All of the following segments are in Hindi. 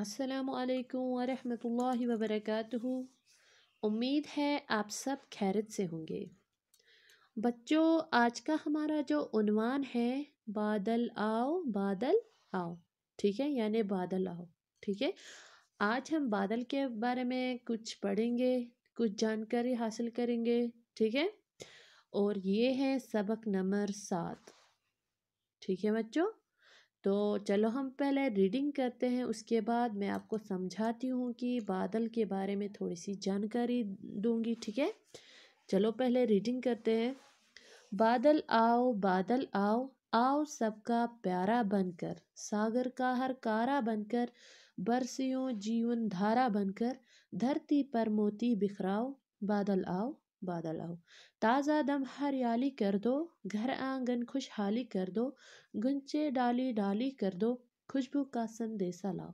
असलकम वरहमल वबरक उम्मीद है आप सब खैरत से होंगे बच्चों आज का हमारा जो उनवान है बादल आओ बादल आओ ठीक है यानि बादल आओ ठीक है आज हम बादल के बारे में कुछ पढ़ेंगे कुछ जानकारी हासिल करेंगे ठीक है और ये है सबक नंबर सात ठीक है बच्चों तो चलो हम पहले रीडिंग करते हैं उसके बाद मैं आपको समझाती हूँ कि बादल के बारे में थोड़ी सी जानकारी दूंगी ठीक है चलो पहले रीडिंग करते हैं बादल आओ बादल आओ आओ सबका प्यारा बनकर सागर का हर कारा बनकर बरसियों जीवन धारा बनकर धरती पर मोती बिखराओ बादल आओ बादल आओ ताज़ा दम हरियाली कर दो घर आंगन खुशहाली कर दो गुंचे डाली डाली कर दो खुशबू का संदेशा लाओ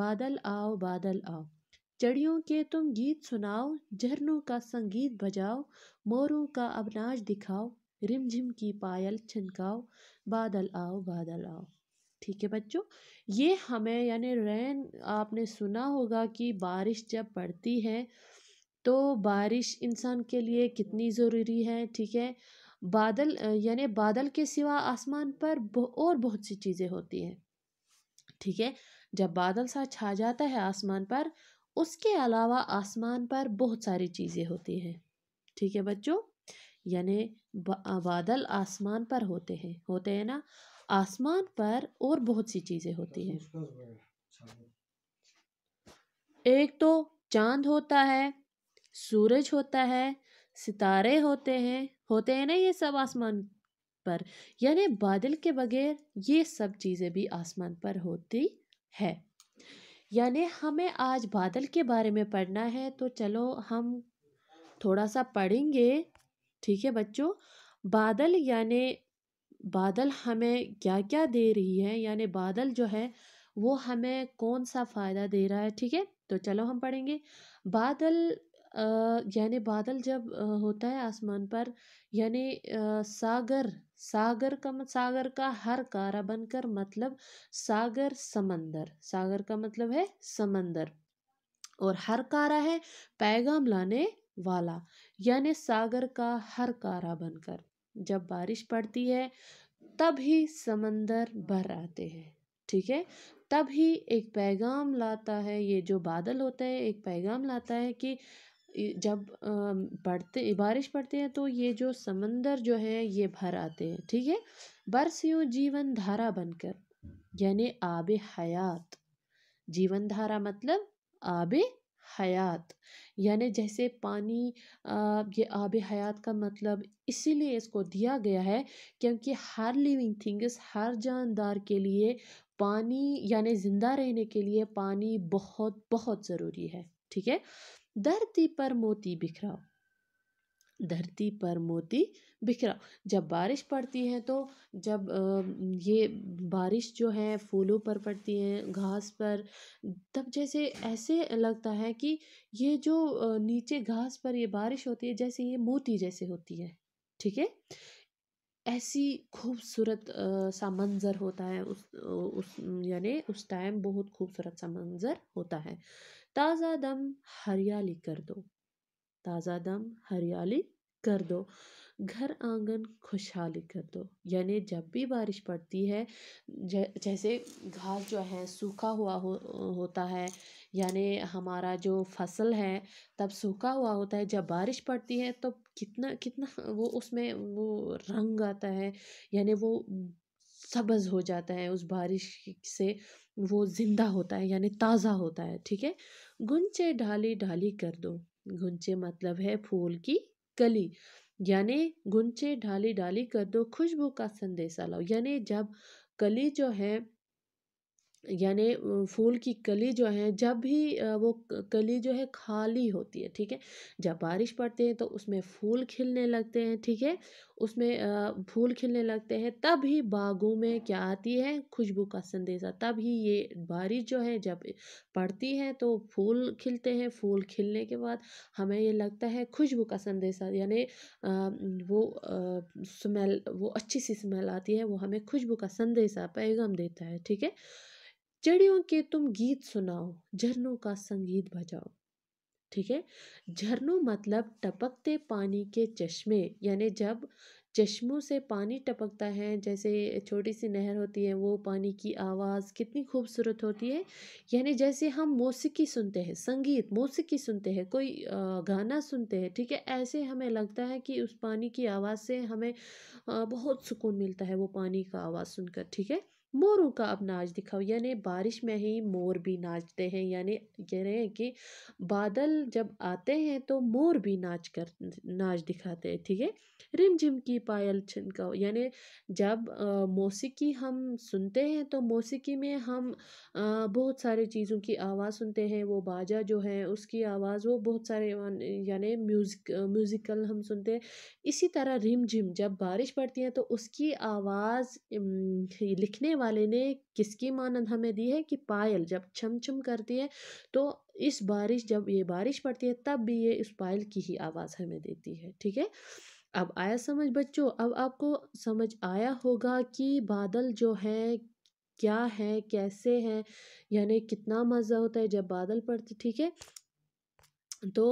बादल आओ बादल आओ चड़ियों के तुम गीत सुनाओ झरनों का संगीत बजाओ मोरों का अबनाज दिखाओ रिमझिम की पायल छनकाओ बादल आओ बादल आओ ठीक है बच्चों ये हमें यानी रैन आपने सुना होगा कि बारिश जब पड़ती है तो बारिश इंसान के लिए कितनी ज़रूरी है ठीक है बादल यानी बादल के सिवा आसमान पर और बहुत सी चीज़ें होती हैं ठीक है जब बादल सा छा जाता है आसमान पर उसके अलावा आसमान पर बहुत सारी चीज़ें होती हैं ठीक है बच्चों यानी बादल आसमान पर होते हैं होते हैं ना आसमान पर और बहुत सी चीज़ें होती हैं एक तो चांद होता है सूरज होता है सितारे होते हैं होते हैं ना ये सब आसमान पर यानी बादल के बगैर ये सब चीज़ें भी आसमान पर होती है यानी हमें आज बादल के बारे में पढ़ना है तो चलो हम थोड़ा सा पढ़ेंगे ठीक है बच्चों बादल यानि बादल हमें क्या क्या दे रही है यानी बादल जो है वो हमें कौन सा फ़ायदा दे रहा है ठीक है तो चलो हम पढ़ेंगे बादल यानि बादल जब होता है आसमान पर यानि सागर सागर का मत सागर का हर कारा बनकर मतलब सागर समंदर सागर का मतलब है समंदर और हर कारा है पैगाम लाने वाला यानि सागर का हर कारा बनकर जब बारिश पड़ती है तब ही समंदर भर आते हैं ठीक है तब ही एक पैगाम लाता है ये जो बादल होता है एक पैगाम लाता है कि जब पड़ते बारिश पड़ते हैं तो ये जो समंदर जो है ये भर आते हैं ठीक है बरस यूँ जीवन धारा बनकर यानी आब हयात जीवन धारा मतलब आब हयात यानी जैसे पानी आ, ये आब हयात का मतलब इसीलिए इसको दिया गया है क्योंकि हर लिविंग थिंग्स हर जानदार के लिए पानी यानी ज़िंदा रहने के लिए पानी बहुत बहुत ज़रूरी है ठीक है धरती पर मोती बिखराओ धरती पर मोती बिखरा जब बारिश पड़ती है तो जब ये बारिश जो है फूलों पर पड़ती है घास पर तब जैसे ऐसे लगता है कि ये जो नीचे घास पर ये बारिश होती है जैसे ये मोती जैसे होती है ठीक है ऐसी खूबसूरत सा मंज़र होता है उस उस यानी उस टाइम बहुत खूबसूरत सा मंज़र होता है ताज़ा दम हरियाली कर दो ताज़ा दम हरियाली कर दो घर आंगन खुशहाली कर दो यानी जब भी बारिश पड़ती है जैसे घास जो है सूखा हुआ हो, होता है यानी हमारा जो फसल है तब सूखा हुआ होता है जब बारिश पड़ती है तो कितना कितना वो उसमें वो रंग आता है यानी वो सब्ज़ हो जाता है उस बारिश से वो ज़िंदा होता है यानी ताज़ा होता है ठीक है गुंचे ढाली ढाली कर दो गुंचे मतलब है फूल की कली यानी गुंचे ढाली ढाली कर दो खुशबू का संदेशा लाओ यानी जब कली जो है यानी फूल की कली जो है जब भी वो कली जो है खाली होती है ठीक है जब बारिश पड़ती है तो उसमें फूल खिलने लगते हैं ठीक है उसमें फूल खिलने लगते हैं तभी बागों में क्या आती है खुशबू का संदेशा तभी ये बारिश जो है जब पड़ती है तो फूल खिलते हैं फूल खिलने के बाद हमें ये लगता है खुशबू का संदेशा यानी वो स्मेल वो अच्छी सी स्मेल आती है वो हमें खुशबू का संदेशा पैगाम देता है ठीक है चिड़ियों के तुम गीत सुनाओ झरनों का संगीत बजाओ ठीक है झरनों मतलब टपकते पानी के चश्मे यानी जब चश्मों से पानी टपकता है जैसे छोटी सी नहर होती है वो पानी की आवाज़ कितनी खूबसूरत होती है यानी जैसे हम मौसीकी सुनते हैं संगीत मौसीकी सुनते हैं कोई गाना सुनते हैं ठीक है ऐसे हमें लगता है कि उस पानी की आवाज़ से हमें बहुत सुकून मिलता है वो पानी का आवाज़ सुनकर ठीक है मोरों का अब नाच दिखाओ यानी बारिश में ही मोर भी नाचते हैं यानी कह रहे हैं कि बादल जब आते हैं तो मोर भी नाच कर नाच दिखाते हैं ठीक है रिम झिम की पायल छिनकाओ यानी जब मौसीकी हम सुनते हैं तो मौसीकी में हम आ, बहुत सारे चीज़ों की आवाज़ सुनते हैं वो बाजा जो है उसकी आवाज़ वो बहुत सारे यानी म्यूज़िक म्यूज़िकल हम सुनते हैं इसी तरह रिम झिम जब बारिश पड़ती है तो उसकी आवाज़ लिखने वाले ने किसकी मानद हमें दी है कि पायल जब छम छम करती है तो इस बारिश जब ये बारिश पड़ती है तब भी ये इस पायल की ही आवाज़ हमें देती है ठीक है अब आया समझ बच्चों अब आपको समझ आया होगा कि बादल जो है क्या है कैसे हैं यानी कितना मज़ा होता है जब बादल पड़ते ठीक है तो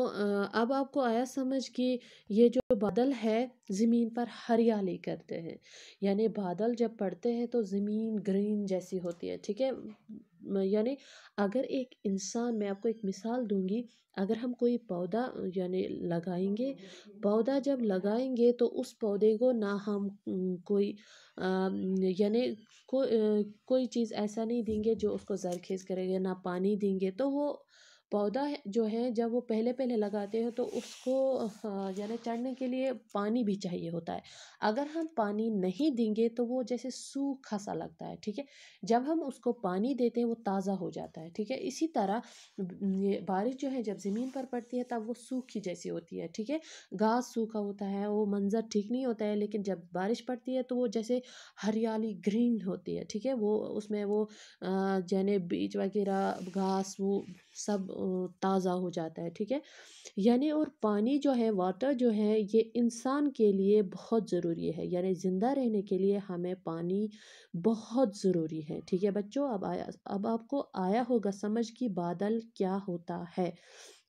अब आपको आया समझ कि ये जो बादल है ज़मीन पर हरियाली करते हैं यानी बादल जब पड़ते हैं तो ज़मीन ग्रीन जैसी होती है ठीक है यानी अगर एक इंसान मैं आपको एक मिसाल दूंगी अगर हम कोई पौधा यानी लगाएंगे पौधा जब लगाएंगे तो उस पौधे को ना हम कोई यानी को, कोई चीज़ ऐसा नहीं देंगे जो उसको जरखेज़ करेंगे ना पानी देंगे तो वो पौधा जो है जब वो पहले पहले लगाते हैं तो उसको हाँ, यानी चढ़ने के लिए पानी भी चाहिए होता है अगर हम पानी नहीं देंगे तो वो जैसे सूखा सा लगता है ठीक है जब हम उसको पानी देते हैं वो ताज़ा हो जाता है ठीक है इसी तरह ये बारिश जो है जब ज़मीन पर पड़ती है तब वो सूखी जैसी होती है ठीक है घास सूखा होता है वो मंज़र ठीक नहीं होता है लेकिन जब बारिश पड़ती है तो वो जैसे हरियाली ग्रीन होती है ठीक है वो उसमें वो जैन बीज वगैरह घास वो सब ताज़ा हो जाता है ठीक है यानी और पानी जो है वाटर जो है ये इंसान के लिए बहुत ज़रूरी है यानी ज़िंदा रहने के लिए हमें पानी बहुत ज़रूरी है ठीक है बच्चों अब आया अब आपको आया होगा समझ कि बादल क्या होता है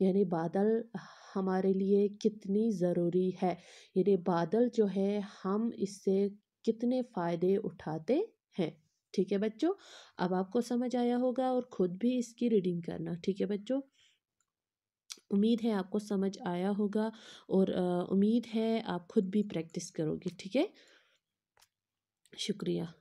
यानी बादल हमारे लिए कितनी ज़रूरी है यानी बादल जो है हम इससे कितने फ़ायदे उठाते हैं ठीक है बच्चों अब आपको समझ आया होगा और ख़ुद भी इसकी रीडिंग करना ठीक है बच्चों उम्मीद है आपको समझ आया होगा और उम्मीद है आप खुद भी प्रैक्टिस करोगे ठीक है शुक्रिया